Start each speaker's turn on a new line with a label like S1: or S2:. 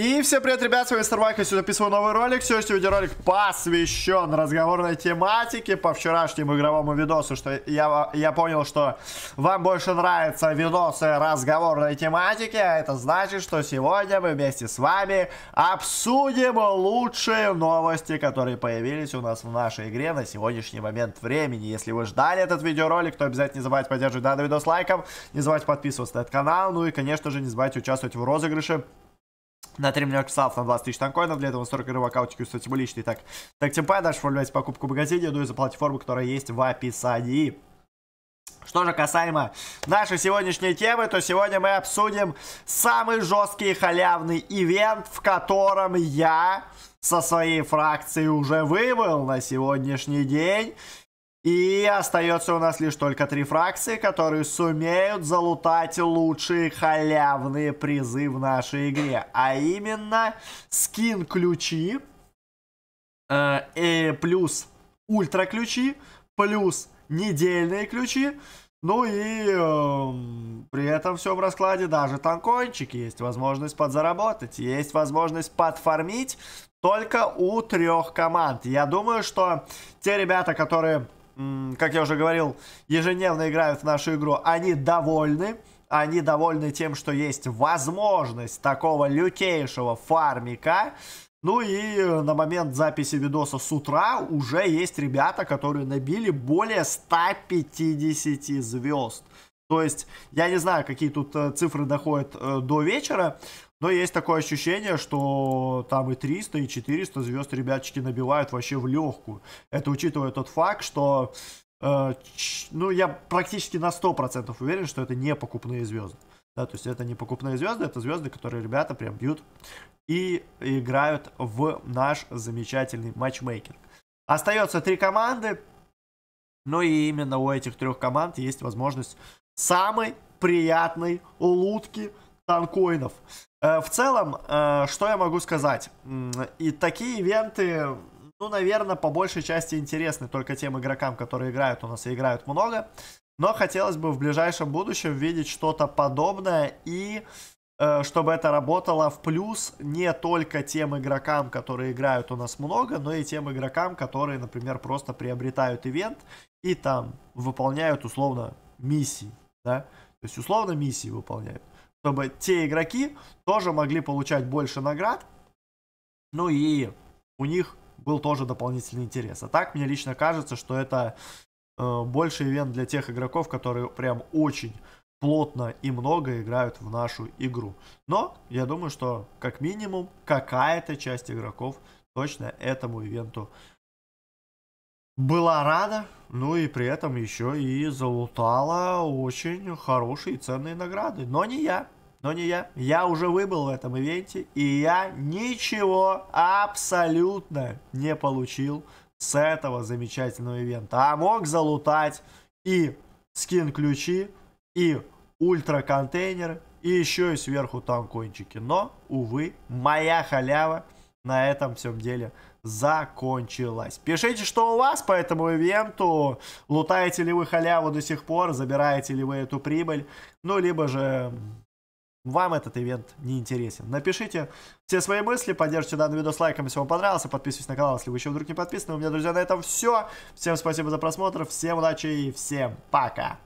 S1: И всем привет, ребят, с вами Старвайк, я сегодня записываю новый ролик. Сегодняшний видеоролик посвящен разговорной тематике по вчерашнему игровому видосу, что я, я понял, что вам больше нравятся видосы разговорной тематики, а это значит, что сегодня мы вместе с вами обсудим лучшие новости, которые появились у нас в нашей игре на сегодняшний момент времени. Если вы ждали этот видеоролик, то обязательно не забывайте поддерживать данный видос лайком, не забывайте подписываться на этот канал, ну и, конечно же, не забывайте участвовать в розыгрыше на 3 миллиона часов на 20 тысяч танкоинов. Для этого 40 рублей аккаунтики, кстати, были личные. Так, так тем пай, дальше оформляйте покупку в магазине, ну и за платформу, которая есть в описании. Что же касаемо нашей сегодняшней темы, то сегодня мы обсудим самый жесткий халявный ивент, в котором я со своей фракции уже выбыл на сегодняшний день. И остается у нас лишь только три фракции, которые сумеют залутать лучшие халявные призы в нашей игре. А именно скин-ключи, э, э, плюс ультра-ключи, плюс недельные ключи. Ну и э, при этом всем раскладе даже танкончики есть возможность подзаработать, есть возможность подфармить только у трех команд. Я думаю, что те ребята, которые как я уже говорил, ежедневно играют в нашу игру, они довольны. Они довольны тем, что есть возможность такого лютейшего фармика. Ну и э, на момент записи видоса с утра уже есть ребята, которые набили более 150 звезд. То есть, я не знаю, какие тут э, цифры доходят э, до вечера, но есть такое ощущение, что там и 300, и 400 звезд ребятчики набивают вообще в легкую. Это учитывая тот факт, что... Э, ну, я практически на 100% уверен, что это не покупные звезды. Да, то есть это не покупные звезды, это звезды, которые ребята прям бьют и играют в наш замечательный матчмейкинг. Остается три команды. Ну и именно у этих трех команд есть возможность самой приятной улутки – танкоинов. Э, в целом, э, что я могу сказать? И такие ивенты, ну, наверное, по большей части интересны только тем игрокам, которые играют. У нас и играют много. Но хотелось бы в ближайшем будущем видеть что-то подобное и э, чтобы это работало в плюс не только тем игрокам, которые играют у нас много, но и тем игрокам, которые, например, просто приобретают ивент и там выполняют условно миссии, да, то есть условно миссии выполняют чтобы те игроки тоже могли получать больше наград, ну и у них был тоже дополнительный интерес. А так, мне лично кажется, что это э, больше ивент для тех игроков, которые прям очень плотно и много играют в нашу игру. Но я думаю, что как минимум какая-то часть игроков точно этому ивенту была рада, ну и при этом еще и залутала очень хорошие и ценные награды. Но не я. Но не я. Я уже выбыл в этом ивенте, и я ничего абсолютно не получил с этого замечательного ивента. А мог залутать и скин-ключи, и ультра контейнер, и еще и сверху там кончики. Но, увы, моя халява – на этом всем деле закончилась. Пишите, что у вас по этому ивенту. Лутаете ли вы халяву до сих пор, забираете ли вы эту прибыль, ну, либо же вам этот ивент не интересен. Напишите все свои мысли, поддержите данный видос лайком, если вам понравился, подписывайтесь на канал, если вы еще вдруг не подписаны. У меня, друзья, на этом все. Всем спасибо за просмотр, всем удачи и всем пока!